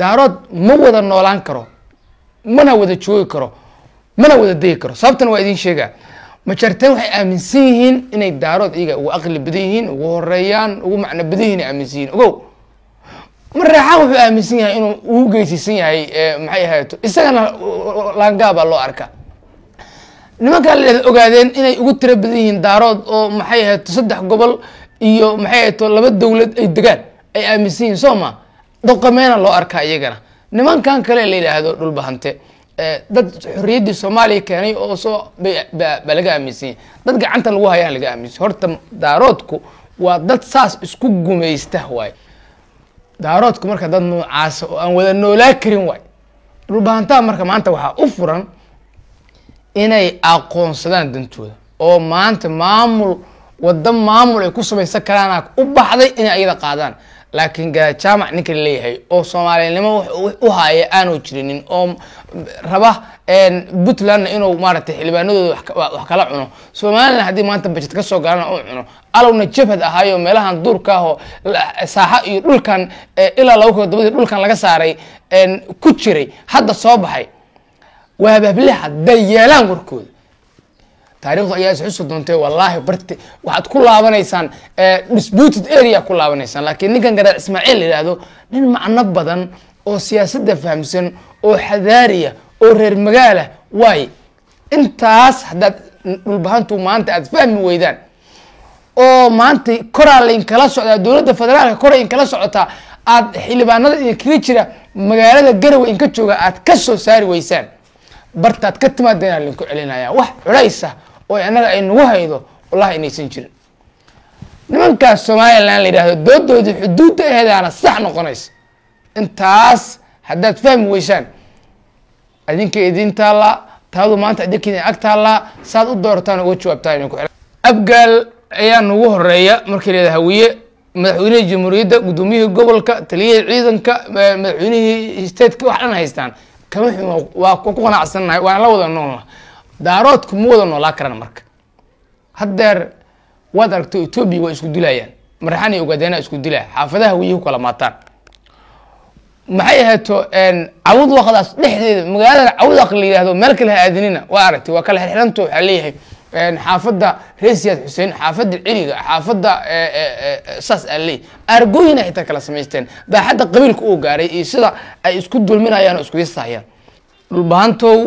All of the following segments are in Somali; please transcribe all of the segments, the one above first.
daarood ma wada noolaan karo mana wada joogi karo mana wada degi karo sababtan waa idin sheegaa majarteen waxay aaminsan yihiin inay daarood iyaga ugu aqli badan yihiin ugu horeeyaan ugu macno badan yihin aaminsan yihin ogow mareexa wuxuu aaminsan yahay inuu ugu geysaysan yahay eh, maxay ahaato isagana laangaabaa loo arka nimankaa la dhahda ogaadeen inay ugu tiro badan yihiin daarood oo maxay ahaato saddex gobol iyo maxay ahaato laba dowlad ay degaan ay aaminsan yihiin soo ma doqomeena loo arkaa iyagana nimankan kale la yidhaahdo dhulbahante eh, dad xorriyaddii soomaaliya keenay oo soo baa laga aaminsanya dad gacanta lagu hayaan laga aaminsanya horta daaroodku waa dad saas isku gumaysta waay daaroodku marka dad noocaasa oo aan wada noolaa karin waay dhulbahantaha marka maanta waxaa u furan inay aqoonsadaan dantooda oo maanta maamul waddo maamul ay ku samaysan karaana u baxday inay ayada qaadaan laakiin jaamac ninka laleeyahay oo soomaalinimo u haaya aanu jirinin oo raba puntlandna inuu maaragtay xildhibaanadooda wax kala cuno somalilan haddii maanta bajet ka soo galana u cuno alowna jabhad ahaayo meelahan duurka ahoo saaxa iyo dhulkan e, ilaa laba kun todobadii dhulkan laga saaray ku jiray hadda soo baxay waa habaablaha dayeelaan warkooda taarikhdu ayaa isxusi doontay wallaahi bart waxaad ku laabanaysaan eh, disputed area ku laabanaysaan laakiin ninkan garaar ismaaciil la nin macno badan oo siyaasadda fahamsan oo xadaariya oo reer magaalah waaye intaas haddaad dhulbahantu maanta aad fahmi weydaan oo maanta koraa laydin socdaa dowladda federaalka kora idin socotaa aada xildhibaanada idinkaga jira magaalada garowe idinka jooga aad ka soo saari weysaan bartaad ka timaadeen idinku celinaya wax culaysa ah oo annaga ay nagu haydo wallahi inaysan jirin nimankaas somalilan la yidhahdo doodoodii xuduudda aheedaana sax noqonaysa intaas haddaad fahmi weysaan adinka idin taallaa taadu maanta idinka ag taallaa saad u doortaan uga jawaabtaan abgaal ayaa nagu horeeya markay leeda hawiye madaxweynihii jamhuuriyadda guddoomiyihii gobolka taliyihii ciidanka madaxweynihii statka wax dhan haystaan kama xuma waa ku qanacsannahay waana la wada noolna daaroodku ma wada noolaa karaan marka haddeer waad aragto etoobiya waa isku dilaayaan maraxan iyo isku dilaa xaafadaha weyhi ku kala maataan maxay ahaato cawud dhexdeeda magaalada cawud la yihahdo meel kale ha aadinina waa aragtay waa kala xirxiranto waxaa leeyahay xaafadda reer xuseen xaafadda celiga xaafadda e, e, e, saas aa leey argooyina xitaa kala samaysteen daaxadda qabiilka uu gaaray iyo sida ay isku dulminayaan oo isku dhulbahantow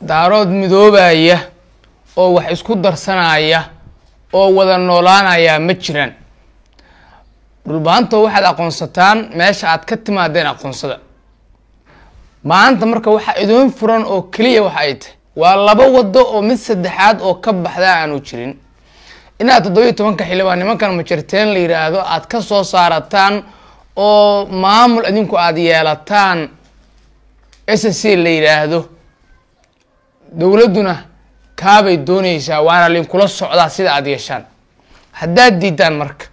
daarood midoobaya oo wax isku darsanaya oo wada noolaanaya ma jiraan dhulbaanto waxaad aqoonsataan meesha aad ka timaadeen aqoonsada maanta marka waxaa idoon furan oo keliya waxa ay tahay waa laba waddo oo mid saddexaad oo ka baxda aanu jirin inaad toddobiiyo tobanka xildhibaan nimankan majarteen la yidhaahdo aad ka soo saarataan oo maamul idinku aad yeelataan s c la yidhaahdo dowladduna kaabay doonaysaa waana linkula socdaa sida aada yeeshaan haddaad diidaan marka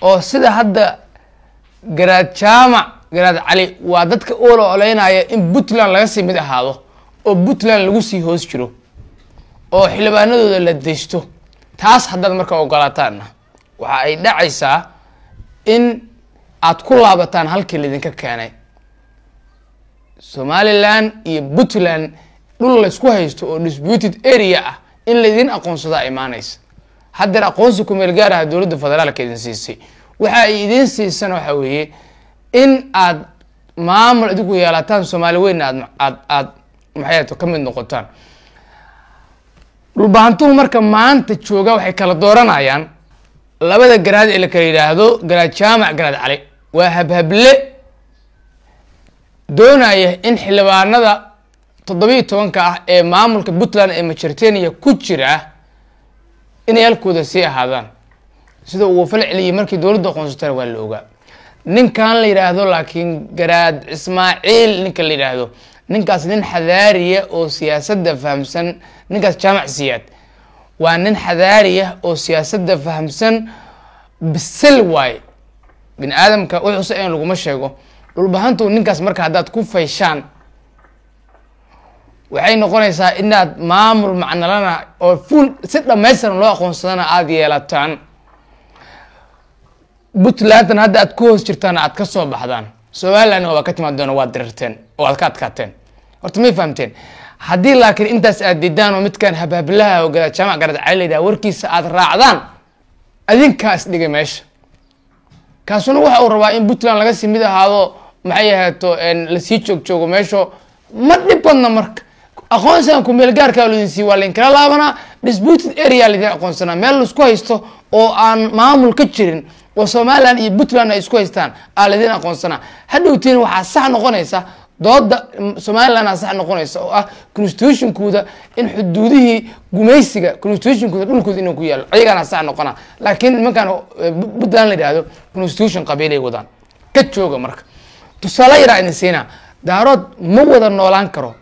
oo sida hadda garaad jaamac garaad cali waa dadka oola oleynaya in puntland laga sii mid ahaado oo puntland lagu sii hoos jiro oo xildhibaanadooda la deysto taas haddaad marka ogolaataanna waxa ay dhacaysaa in aada ku laabataan halkii laydinka keenay somalilan iyo puntland dhul laysku haysto oo disputed area ah in laydin aqoonsadaa imaanaysa haddeer aqoonsi kumeel gaar aha dowladda federaalka idin siisay waxa ay idin siisan waxa weeye in aad maamul adigu yeelataan soomaali weyn aad aad aad maxayto ka mid noqotaan dhulbaantuhu marka maanta jooga waxay kala dooranayaan labada garaad ee la kala yidhaahdo garaad jaamac garaad cali waa habhable doonaya in xildhibaanada toddobiiyo tobanka ah ee maamulka puntland ee maceritania ku jira inay halkooda sii ahaadaan sida uu wafal markii dowladda aqoonsataan waa la ogaa ninkan la yidhaahdo laakiin garaad ismaaciil ninka la yidhaahdo ninkaas nin xadaariya oo siyaasadda fahamsan ninkaas jaamac siyaad waa nin xadaariya oo siyaasadda fahamsan bisel waay bini aadamka wuxuuse in laguma sheego dhulbahantu ninkaas marka haddaad ku fayshaan waxay noqonaysaa inaad maamul macnalana oo full si dhamaystiran loo aqoonsadana aada yeelataan puntlandna hadda aad ku hoos jirtaana aad ka soo baxdaan somalilandna waa ka timaad doona waad dirirteen oo aad ka adkaateen horta may fahamteen haddii laakiin intaas aad diidaan oo midkan habhablaha oo jaamac garad cali layidhaha warkiisa aad raacdaan adinkaas dhigay meesha kaasuna waxa uu rabaa in puntland laga sii mid ahaado maxay ahaeto lasii joog meesho ma dhib badna marka aqoonsigan kumeel gaarkaa laydin siiy waa lainkala laabanaa disputed area laydin aqoonsanaa meel laisku haysto oo aan maamul ka jirin oo somalilan iyo puntland ay isku haystaan aa laydin aqoonsanaa hadhowtiin waxaa sax noqonaysa dooda somalilan sax noqonaysa oo ah constitutionkooda in xuduudihii gumaysiga constitutionkooda dhulkooda inuu ku yaalo ayagaana sax noqona laakiin nimankaan eh, puntland la yidhahdo constitution qabiilay wadaan ka jooga marka tusaale yaraa idin siinaa daarood ma wada noolaan karo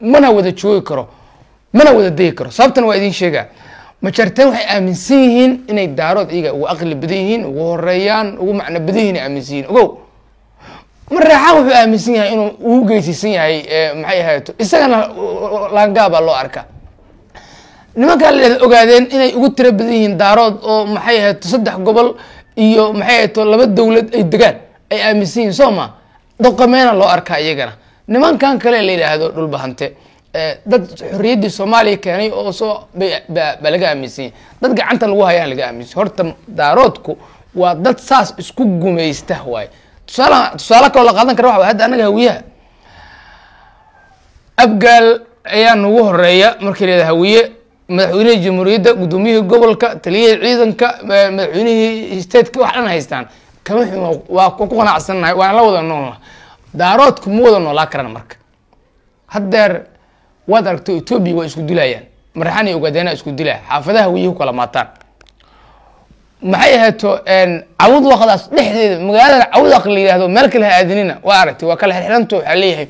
mana wada joogi karo mana wada degi karo sababtana waa idin sheegaa majarteen waxay aaminsan yihiin inay daarood iyaga ugu aqli badan yihiin ugu horeeyaan ugu macno badan yihin aaminsan yihin ogow mareexaan wuxuu aaminsan yahay inuu ugu geysaysan yahay eh, maxay ahayto isagana eh, laangaabaa loo arka nimankaa la dhahda ogaadeen inay ugu tiro badan yihiin daarood oo maxay ahayto saddex gobol iyo maxay ahayto laba dowlad ay degaan ay aaminsan yihiin soo ma doqameena loo arkaa iyagana nimankan kale la yidhaahdo dhulbahante eh, dad xorriyaddii soomaaliya keenay oo soo baa laga aaminsanyay dad gacanta lagu hayaan laga aaminsanya horta daaroodku waa dad saas isku gumaysta waaye tusaalaha tusaale kaloo la qaadan kara waa hadda annaga hawiyaha abgaal ayaa nagu horeeya markay leeda hawiye madaxweynihii jamhuuriyadda guddoomiyihii gobolka taliyihii ciidanka eh, madaxweynihii stateka wax dhan haystaan kama xuma waa ku qanacsannahay waan la wada noolna daaroodku ma wada noolaa karaan marka haddeer waad aragto etoobiya waa isku dilayaan maraxaan iyo ugadeena isku dilaya xaafadaha wiyuhu kala maataan maxay ahaato cawd wakdaas dhexdeeda magaalada cawd la yihahdo meel kale ha aadinina waa aragtay waa kala xirxiranto waxaa leeyahay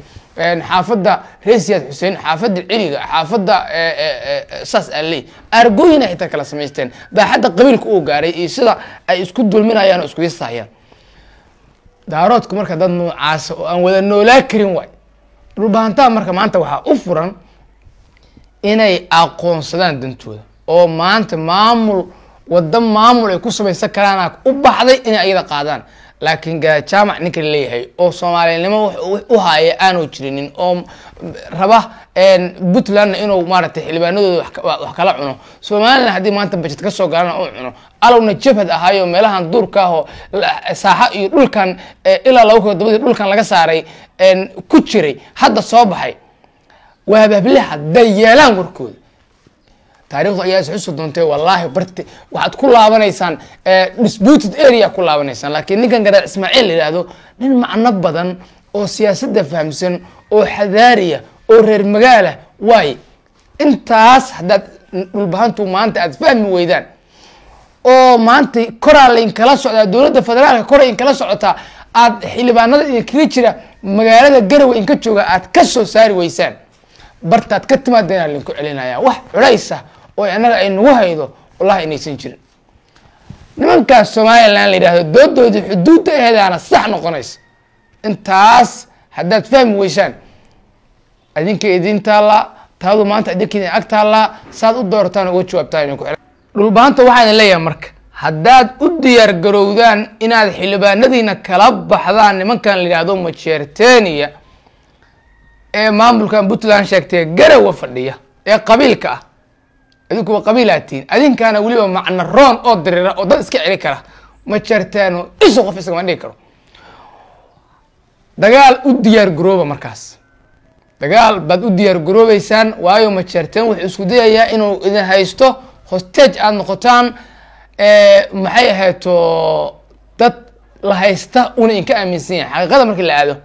xaafadda reer xuseen xaafadda ciriga xaafadda e, e, e, saas aa argooyina xitaa kala samaysteen baa qabiilka uu gaaray iyo sida ay isku dulminayaan oo isku daaroodku marka dad noocaasa oo aan wada noolaa karin waay dhulbahantaa marka maanta waxaa u furan inay aqoonsadaan dantooda oo maanta maamul waddo maamul ay ku samaysan karaanaa u baxday inay ayada qaadaan laakiin jaamac ninka laleeyahay oo soomaalinimo u haaya aanu jirinin oo raba puntlandna inuu maaragtay xildhibaanadooda wax kala cuno somalilan haddii maanta bajet ka soo galana u cuno alowna jabhad ahaayo meelahan duurka ahoo saaxa iyo dhulkan e, ilaa laba kun todobadii dhulkan laga saaray ku jiray hadda soo baxay waa habaabliha day yeelaan warkooda taarikhdu ayaa isxusi doontay wallaahi bart waxaad ku laabanaysaan eh, disputed area ku laabanaysaan laakiin ninkan garar ismaaciil la nin macno badan oo siyaasadda fahamsan oo xadaariya oo reer magaalah waaye intaas haddaad dhulbahantu maanta aad fahmi weydaan oo maanta koraa lain kala socdaa dowladda federaalka kora in socotaa aada xildhibaanada idinkaga jira magaalada garowe inka jooga aad ka soo saari weysaan bartaad ka timaadan linku celinaya wax culaysa ah oo anaga ay nagu haydo wallahi inaysan jirin nimankaas somalilan la yidhahdo doodoodii xuduudda aheedaana sax noqonaysa intaas haddaad fahmi weysaan adinka idin taallaa taadu maanta idinka ag taallaa saad u doortaan uga jawaabtaan dhulbaanta waxaan leeyahay marka haddaad u diyaar garowdaan inaad xildhibaanadiina kala baxdaan nimankan la yihahdo majeerteniya ee maamulkan puntland sheegtay garawa fadhiya ee qabiilka ah idinkuwa qabiilaa tihin adinkaana weliba macna roon oo diriira oo dad iska celi kara ma jartaano isu qof isgama dhigi karo dagaal u diyaar garooba markaas dagaal baad u diyaar garoobeysaan waayo ma jartaan wuxuu isku dayayaa inuu idin haysto hosteej aada noqotaan maxay ahayto dad la haysta una inka aaminsan yahay xaqiiqada marki la aado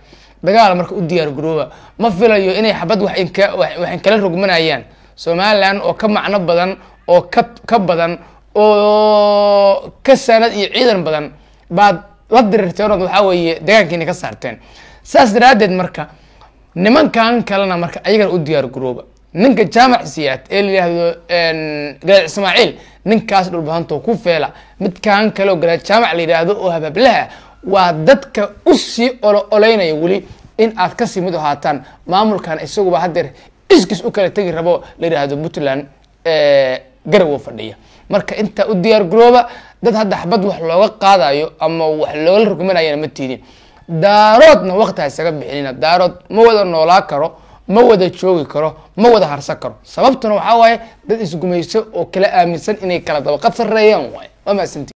dagaal marka u diyaar garooba ma filayo inay xabad wax inka wax inkala rogmanayaan somalilan oo ka macno badan oo ka ka badan oo ka sanad iyo ciidan badan baad la dirirteen ood waxaa weeye degaankiina ka saarteen saas daraaddeed marka nimankan kalena marka ayagana u diyaar garooba ninka jaamac siyaad ee la yidhaahdo galaad ismaaciil ninkaas dhulbahanto ku feela midkaan kale oo galaad jaamac la yidhaahdo oo habhablaha waa dadka usii olo oleynaya weli in aad ka sii ahaataan maamulkan isaguba hadeer iskis u kala tegi rabo la yidhaahdo puntland garowo fadhiya marka intaa u diyaar garooba dad hadda xabad wax looga qaadayo ama wax loola rukumanayana ma tiidin daaroodna wakti haysaga bixinina daarood ma wada noolaa karo ma wada joogi karo ma wada harsan karo sababtuna waxaa waaye dad isgumayso oo kala aaminsan inay kala dabaqad sareeyaan waay waa maasanti